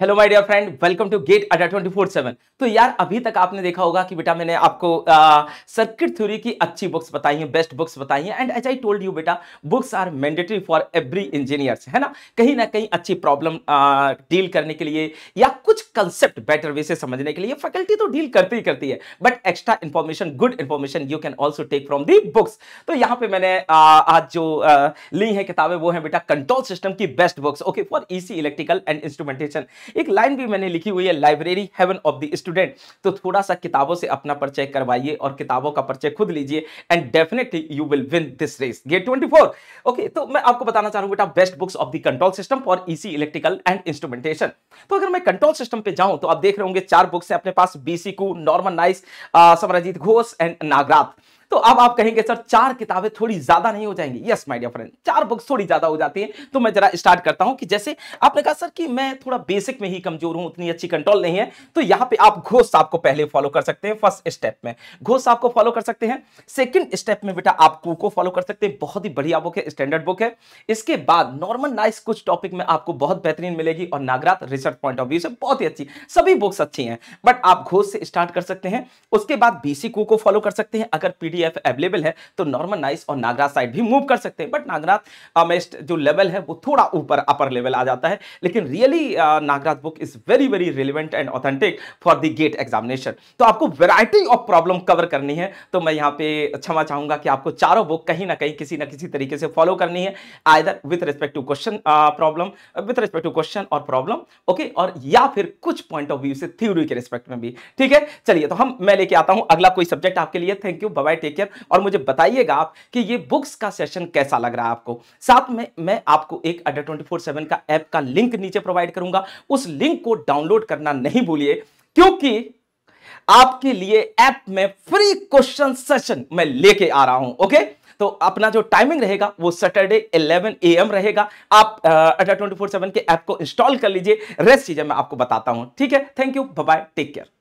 hello my dear friend welcome to GATE Adda twenty four seven तो यार अभी तक आपने देखा होगा कि बेटा मैंने आपको सर्किट थ्योरी की अच्छी बुक्स बताई हैं बेस्ट बुक्स बताई हैं and H I told you बेटा books are mandatory for every engineers है ना कहीं ना कहीं अच्छी प्रॉब्लम डील करने के लिए या कुछ कंसेप्ट बेटर वे से समझने के लिए फैकल्टी तो डील करती ही करती है but extra information good information you can also take from the books तो यहाँ पे मैंने uh, आज जो uh, ली है किताबें वो है बेटा कंट्रोल सिस्टम की best books okay for E electrical and instrumentation एक लाइन भी मैंने लिखी हुई है library heaven of the student तो थोड़ा सा किताबों से अपना परिचय करवाइए और किताबों का परिचय खुद लीजिए and definitely you will win this race GATE twenty okay तो मैं आपको बताना चाहूँ बेटा best books of the control system for EC electrical and instrumentation तो अगर मैं कंट्रोल सिस्टम पर जाऊं तो आप देख रहे होंगे चार बुक्स है अपने पास B C Kuo Norman Nise Samarjit Ghosh and Nagrath तो अब आप कहेंगे सर चार किताबें थोड़ी ज्यादा नहीं हो जाएंगी यस माय डियर फ्रेंड चार बुक्स थोड़ी ज्यादा हो जाती है तो मैं जरा स्टार्ट करता हूं कि जैसे आपने कहा सर कि मैं थोड़ा बेसिक में ही कमजोर हूं उतनी अच्छी कंट्रोल नहीं है तो यहाँ पे आप घोष साहब को पहले फॉलो कर सकते हैं फर्स्ट स्टेप में घोष साहब को फॉलो कर सकते हैं सेकेंड स्टेप में बेटा आप कू को फॉलो कर सकते हैं बहुत ही बढ़िया बुक है स्टैंडर्ड बुक है इसके बाद नॉर्मल नाइस कुछ टॉपिक में आपको बहुत बेहतरीन मिलेगी और नागरात रिसर्च पॉइंट ऑफ व्यू से बहुत ही अच्छी सभी बुक्स अच्छी हैं बट आप घोष से स्टार्ट कर सकते हैं उसके बाद बीसी को फॉलो कर सकते हैं अगर पीडी भी अवेलेबल है तो नॉर्मल नाइस और नागराज साइड भी मूव कर सकते हैं बट नागराज अमेस्ट uh, जो लेवल है वो थोड़ा ऊपर अपर लेवल आ जाता है लेकिन really uh, Nagraj book is very very relevant and authentic for the GATE examination तो आपको वेराइटी ऑफ प्रॉब्लम कवर करनी है तो मैं यहाँ पे क्षमा चाहूंगा कि आपको चारों बुक कहीं ना कहीं किसी ना किसी तरीके से फॉलो करनी है either with respect to question problem with respect to question और प्रॉब्लम ओके और या फिर कुछ पॉइंट ऑफ व्यू से थ्योरी के रिस्पेक्ट में भी ठीक है चलिए तो हम मैं लेके आता हूं अगला कोई सब्जेक्ट आपके लिए thank you bye take care और मुझे बताइएगा आप कि ये बुक्स का सेशन कैसा लग रहा है आपको साथ में मैं आपको एक अड्डा ट्वेंटी फोर सेवन का ऐप का लिंक नीचे प्रोवाइड करूंगा उस लिंक को डाउनलोड करना नहीं भूलिए क्योंकि आपके लिए ऐप में फ्री क्वेश्चन सेशन मैं लेके आ रहा हूं ओके तो अपना जो टाइमिंग रहेगा वो सैटरडे 11 एम रहेगा आप अड्डा ट्वेंटी फोर सेवन के ऐप को इंस्टॉल कर लीजिए रेस्ट चीजें मैं आपको बताता हूं ठीक है thank you bye take care